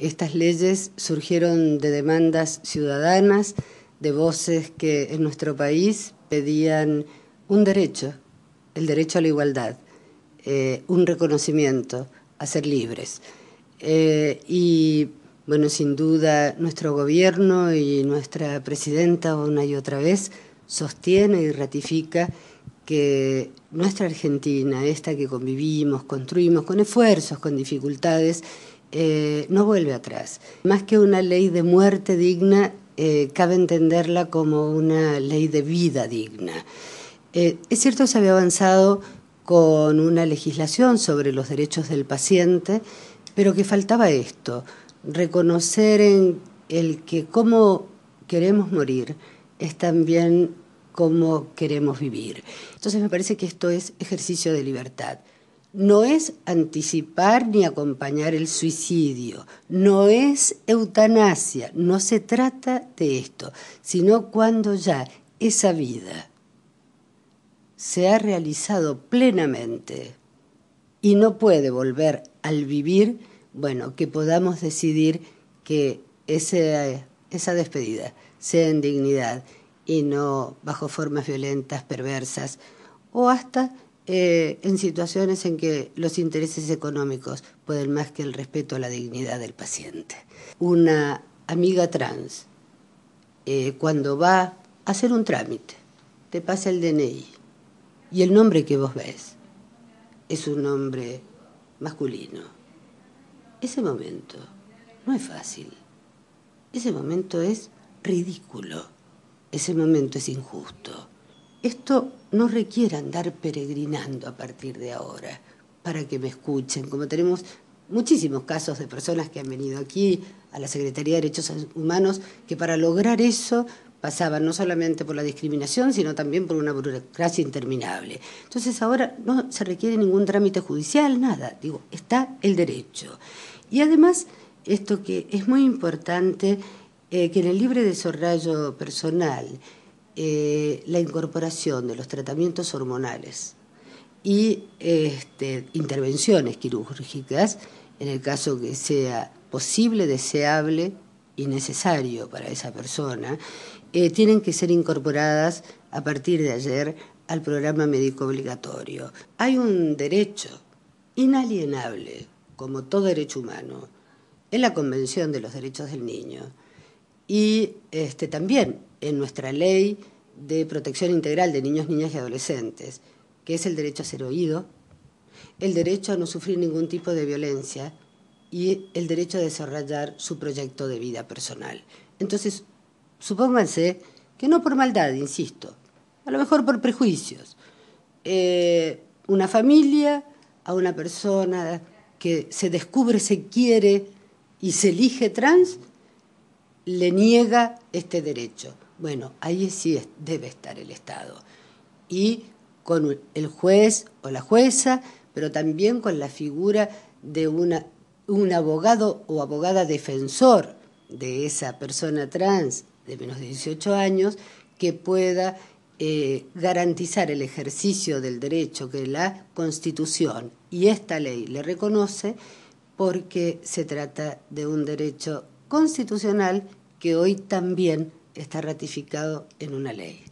Estas leyes surgieron de demandas ciudadanas, de voces que en nuestro país pedían un derecho, el derecho a la igualdad, eh, un reconocimiento, a ser libres. Eh, y bueno, sin duda nuestro gobierno y nuestra presidenta una y otra vez sostiene y ratifica que nuestra Argentina, esta que convivimos, construimos con esfuerzos, con dificultades, eh, no vuelve atrás. Más que una ley de muerte digna, eh, cabe entenderla como una ley de vida digna. Eh, es cierto, que se había avanzado con una legislación sobre los derechos del paciente, pero que faltaba esto, reconocer en el que cómo queremos morir es también cómo queremos vivir. Entonces me parece que esto es ejercicio de libertad no es anticipar ni acompañar el suicidio, no es eutanasia, no se trata de esto, sino cuando ya esa vida se ha realizado plenamente y no puede volver al vivir, bueno, que podamos decidir que esa despedida sea en dignidad y no bajo formas violentas, perversas o hasta eh, en situaciones en que los intereses económicos pueden más que el respeto a la dignidad del paciente. Una amiga trans, eh, cuando va a hacer un trámite, te pasa el DNI y el nombre que vos ves es un nombre masculino. Ese momento no es fácil. Ese momento es ridículo. Ese momento es injusto. Esto no requiere andar peregrinando a partir de ahora para que me escuchen, como tenemos muchísimos casos de personas que han venido aquí a la Secretaría de Derechos Humanos, que para lograr eso pasaban no solamente por la discriminación, sino también por una burocracia interminable. Entonces ahora no se requiere ningún trámite judicial, nada, digo, está el derecho. Y además, esto que es muy importante, eh, que en el libre desarrollo personal, eh, la incorporación de los tratamientos hormonales y este, intervenciones quirúrgicas, en el caso que sea posible, deseable y necesario para esa persona, eh, tienen que ser incorporadas a partir de ayer al programa médico obligatorio. Hay un derecho inalienable, como todo derecho humano, en la Convención de los Derechos del Niño, y este, también en nuestra ley de protección integral de niños, niñas y adolescentes, que es el derecho a ser oído, el derecho a no sufrir ningún tipo de violencia y el derecho a desarrollar su proyecto de vida personal. Entonces, supónganse que no por maldad, insisto, a lo mejor por prejuicios, eh, una familia a una persona que se descubre, se quiere y se elige trans, le niega este derecho. Bueno, ahí sí debe estar el Estado. Y con el juez o la jueza, pero también con la figura de un abogado o abogada defensor de esa persona trans de menos de 18 años que pueda eh, garantizar el ejercicio del derecho que la Constitución y esta ley le reconoce porque se trata de un derecho constitucional que hoy también está ratificado en una ley.